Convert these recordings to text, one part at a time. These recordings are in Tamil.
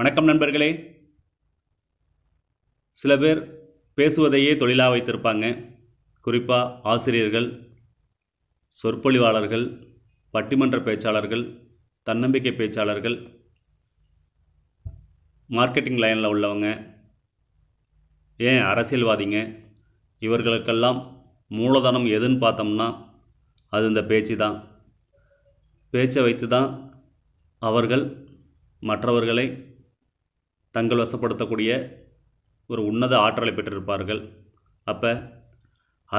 வணக்கம் நண்பர்களே சில பேர் பேசுவதையே தொழிலாக வைத்திருப்பாங்க குறிப்பாக ஆசிரியர்கள் சொற்பொழிவாளர்கள் பட்டிமன்ற பேச்சாளர்கள் தன்னம்பிக்கை பேச்சாளர்கள் மார்க்கெட்டிங் லைனில் உள்ளவங்க ஏன் அரசியல்வாதிங்க இவர்களுக்கெல்லாம் மூலதனம் எதுன்னு பார்த்தோம்னா அது இந்த பேச்சு தான் பேச்சை வைத்து தான் அவர்கள் மற்றவர்களை தங்கள் வசப்படுத்தக்கூடிய ஒரு உன்னத ஆற்றலை பெற்றிருப்பார்கள் அப்போ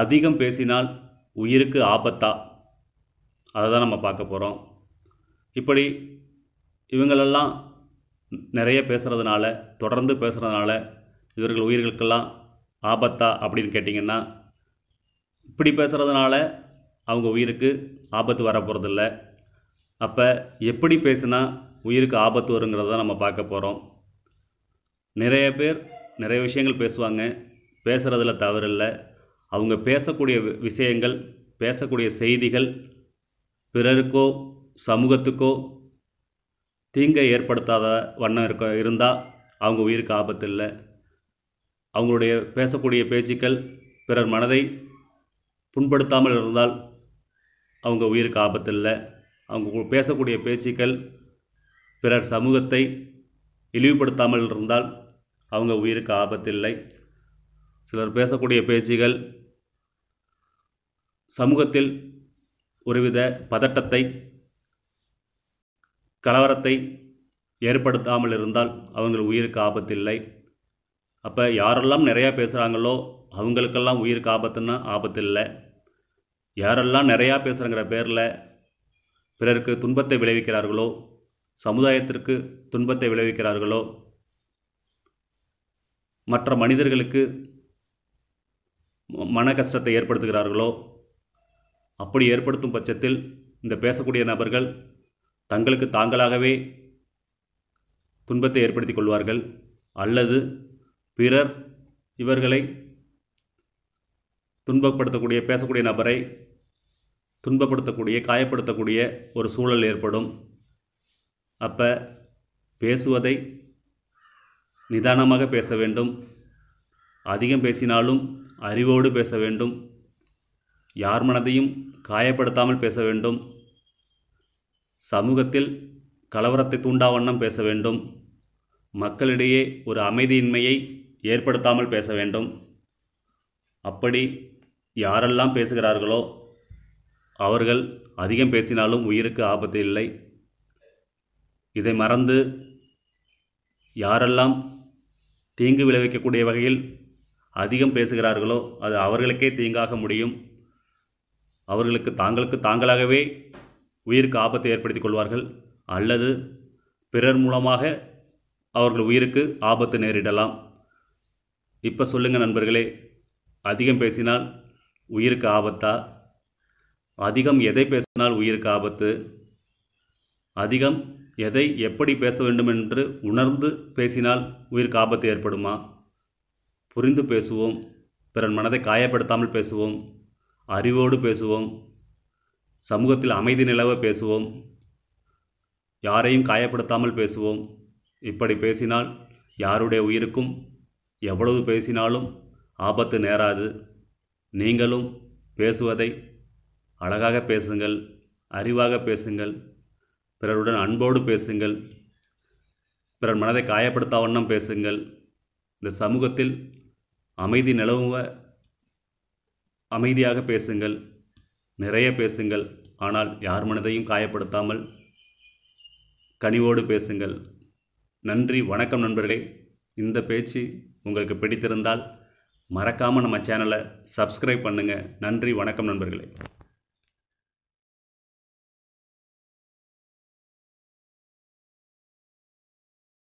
அதிகம் பேசினால் உயிருக்கு ஆபத்தா அதை தான் நம்ம பார்க்க போகிறோம் இப்படி இவங்களெல்லாம் நிறைய பேசுகிறதுனால தொடர்ந்து பேசுகிறதுனால இவர்கள் உயிர்களுக்கெல்லாம் ஆபத்தா அப்படின்னு கேட்டிங்கன்னா இப்படி பேசுகிறதுனால அவங்க உயிருக்கு ஆபத்து வர போகிறதில்ல அப்போ எப்படி பேசுனா உயிருக்கு ஆபத்து வருங்கிறத நம்ம பார்க்க போகிறோம் நிறைய பேர் நிறைய விஷயங்கள் பேசுவாங்க பேசுகிறதுல தவறில்லை அவங்க பேசக்கூடிய விஷயங்கள் பேசக்கூடிய செய்திகள் பிறருக்கோ சமூகத்துக்கோ தீங்கை ஏற்படுத்தாத வண்ணம் இருக்க இருந்தால் அவங்க உயிருக்கு ஆபத்து இல்லை அவங்களுடைய பேசக்கூடிய பேச்சுக்கள் பிறர் மனதை புண்படுத்தாமல் இருந்தால் அவங்க உயிருக்கு ஆபத்து இல்லை அவங்க பேசக்கூடிய பேச்சுக்கள் பிறர் சமூகத்தை இழிவுபடுத்தாமல் இருந்தால் அவங்க உயிருக்கு ஆபத்தில்லை சிலர் பேசக்கூடிய பேச்சுகள் சமூகத்தில் ஒருவித பதட்டத்தை கலவரத்தை ஏற்படுத்தாமல் இருந்தால் அவங்கள் உயிருக்கு ஆபத்தில்லை அப்போ யாரெல்லாம் நிறையா பேசுகிறாங்களோ அவங்களுக்கெல்லாம் உயிருக்கு ஆபத்துன்னா ஆபத்தில்லை யாரெல்லாம் நிறையா பேசுகிறங்கிற பேரில் பிறருக்கு துன்பத்தை விளைவிக்கிறார்களோ சமுதாயத்திற்கு துன்பத்தை விளைவிக்கிறார்களோ மற்ற மனிதர்களுக்கு மன கஷ்டத்தை ஏற்படுத்துகிறார்களோ அப்படி ஏற்படுத்தும் பட்சத்தில் இந்த பேசக்கூடிய நபர்கள் தங்களுக்கு தாங்களாகவே துன்பத்தை ஏற்படுத்தி கொள்வார்கள் அல்லது பிறர் இவர்களை துன்பப்படுத்தக்கூடிய பேசக்கூடிய நபரை துன்பப்படுத்தக்கூடிய காயப்படுத்தக்கூடிய ஒரு சூழல் ஏற்படும் அப்போ பேசுவதை நிதானமாக பேச வேண்டும் அதிகம் பேசினாலும் அறிவோடு பேச வேண்டும் யார் மனதையும் காயப்படுத்தாமல் பேச வேண்டும் சமூகத்தில் கலவரத்தை தூண்டா வண்ணம் பேச வேண்டும் மக்களிடையே ஒரு அமைதியின்மையை ஏற்படுத்தாமல் பேச வேண்டும் அப்படி யாரெல்லாம் பேசுகிறார்களோ அவர்கள் அதிகம் பேசினாலும் உயிருக்கு ஆபத்து இல்லை இதை மறந்து யாரெல்லாம் தீங்கு விளைவிக்கக்கூடிய வகையில் அதிகம் பேசுகிறார்களோ அது அவர்களுக்கே தீங்காக முடியும் அவர்களுக்கு தாங்களுக்கு தாங்களாகவே உயிருக்கு ஆபத்தை ஏற்படுத்தி கொள்வார்கள் அல்லது பிறர் மூலமாக அவர்கள் உயிருக்கு ஆபத்து நேரிடலாம் இப்போ சொல்லுங்கள் நண்பர்களே அதிகம் பேசினால் உயிருக்கு ஆபத்தா அதிகம் எதை பேசினால் உயிருக்கு ஆபத்து அதிகம் எதை எப்படி பேச வேண்டும் என்று உணர்ந்து பேசினால் உயிருக்கு ஆபத்து ஏற்படுமா புரிந்து பேசுவோம் பிறன் மனதை காயப்படுத்தாமல் பேசுவோம் அறிவோடு பேசுவோம் சமூகத்தில் அமைதி நிலவ பேசுவோம் யாரையும் காயப்படுத்தாமல் பேசுவோம் இப்படி பேசினால் யாருடைய உயிருக்கும் எவ்வளவு பேசினாலும் ஆபத்து நேராது நீங்களும் பேசுவதை அழகாக பேசுங்கள் அறிவாக பேசுங்கள் பிறருடன் அன்போடு பேசுங்கள் பிறர் மனதை காயப்படுத்தா வண்ணம் பேசுங்கள் இந்த சமூகத்தில் அமைதி நிலவுவ அமைதியாக பேசுங்கள் நிறைய பேசுங்கள் ஆனால் யார் மனதையும் காயப்படுத்தாமல் கனிவோடு பேசுங்கள் நன்றி வணக்கம் நண்பர்களே இந்த பேச்சு உங்களுக்கு பிடித்திருந்தால் மறக்காமல் நம்ம சேனலை சப்ஸ்கிரைப் பண்ணுங்கள் நன்றி வணக்கம் நண்பர்களே